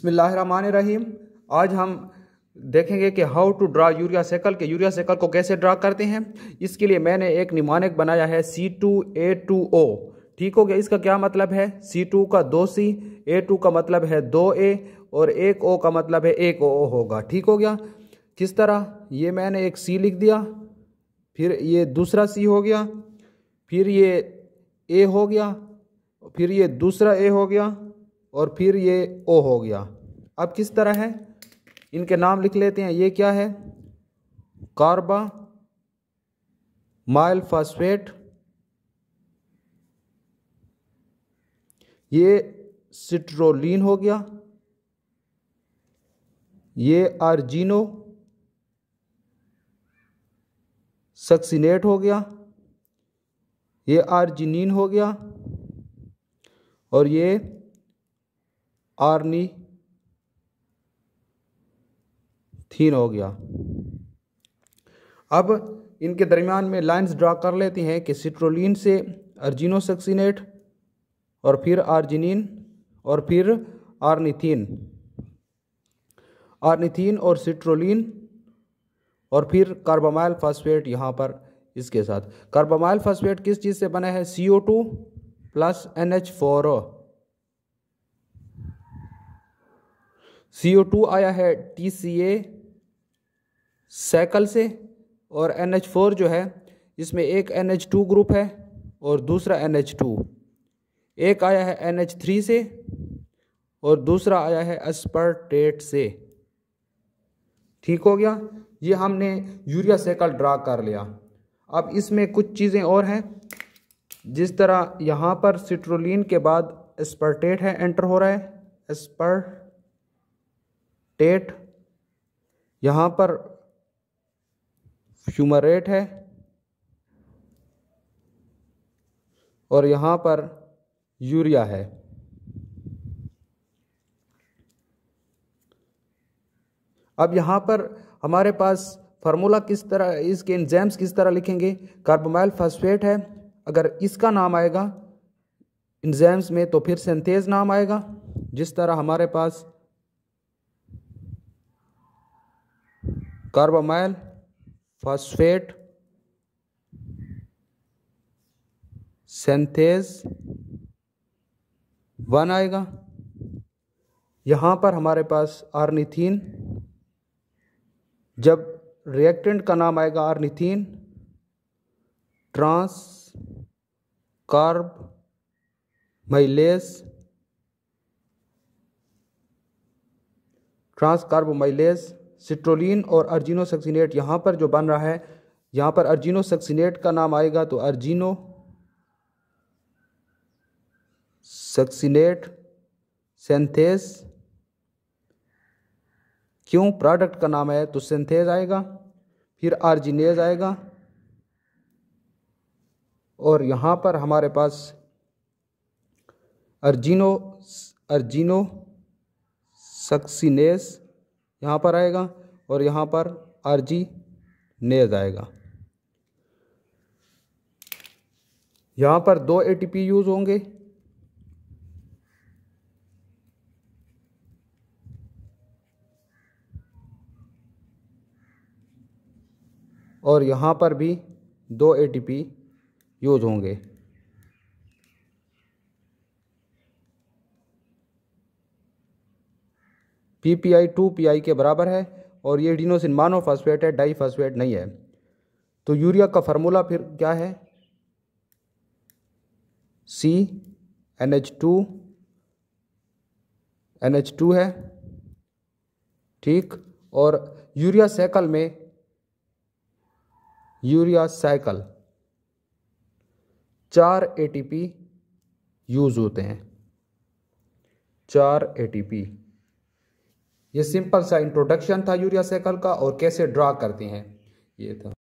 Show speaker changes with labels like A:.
A: रहीम आज हम देखेंगे कि how to draw urea cycle के यूरिया सेकल को कैसे ड्रा करते हैं इसके लिए मैंने एक निमानिक बनाया है सी टू ए टू ओ ठीक हो गया इसका क्या मतलब है सी टू का दो सी ए टू का मतलब है दो ए और एक ओ का मतलब है एक ओ ओ होगा ठीक हो गया किस तरह ये मैंने एक सी लिख दिया फिर ये दूसरा सी हो गया फिर ये ए हो गया फिर ये दूसरा ए हो गया और फिर ये ओ हो गया अब किस तरह है इनके नाम लिख लेते हैं ये क्या है कार्बा माइल फास्फेट ये सिट्रोलिन हो गया ये आर्जिनो सक्सिनेट हो गया ये आर्जिनिन हो गया और ये आर्नी थीन हो गया अब इनके दरमियान में लाइंस ड्रा कर लेते हैं कि सिट्रोलिन से अर्जिनोसक्सीनेट और फिर आर्जिनिन और फिर आर्नीथीन आर्नीथीन और सिट्रोलिन और फिर कार्बामाइल फास्फेट यहाँ पर इसके साथ कार्बामाइल फास्फेट किस चीज़ से बना है C O two plus N H four O C O two आया है टी सी ए साइकिल से और एन एच फोर जो है इसमें एक एन एच टू ग्रुप है और दूसरा एन एच टू एक आया है एन एच थ्री से और दूसरा आया है एस्पर्टेट से ठीक हो गया ये हमने यूरिया साइकिल ड्रा कर लिया अब इसमें कुछ चीज़ें और हैं जिस तरह यहाँ पर सिट्रोलिन के बाद एस्पर्टेट है एंटर हो रहा है एस्पर्ट टेट यहाँ पर फ्यूमरेट है और यहाँ पर यूरिया है अब यहाँ पर हमारे पास फार्मूला किस तरह इसके एंजाम्स किस तरह लिखेंगे कार्बोमाइल फास्फेट है अगर इसका नाम आएगा इंजाम्स में तो फिर सेंथेज नाम आएगा जिस तरह हमारे पास कार्बामाइल फॉस्फेट सेंथेज वन आएगा यहाँ पर हमारे पास आर्निथीन जब रिएक्टेंट का नाम आएगा ornithine transcarbamylase transcarbamylase citrulline और अर्जिनो सक्सीनेट यहाँ पर जो बन रहा है यहाँ पर अर्जिनो सक्सीनेट का नाम आएगा तो अर्जिनो सक्सीनेट सेंथेस क्यों प्रोडक्ट का नाम है तो सेंथेज आएगा फिर आर्जिनेज आएगा और यहाँ पर हमारे पास अर्जिनो अर्जिनो सक्सीनेस यहाँ पर आएगा और यहाँ पर अर्जी नेज आएगा यहाँ पर दो एटीपी यूज होंगे और यहाँ पर भी दो एटीपी यूज होंगे P P I two P I के बराबर है और ये डिनोसिन मानो फॉस्फेट है डाई फॉस्फेट नहीं है तो यूरिया का फार्मूला फिर क्या है C N H two N H two है ठीक और यूरिया साइकिल में यूरिया साइकिल चार एटीपी यूज़ होते हैं चार एटीपी ये सिंपल सा इंट्रोडक्शन था यूरिया साइकिल का और कैसे ड्रा करते हैं ये था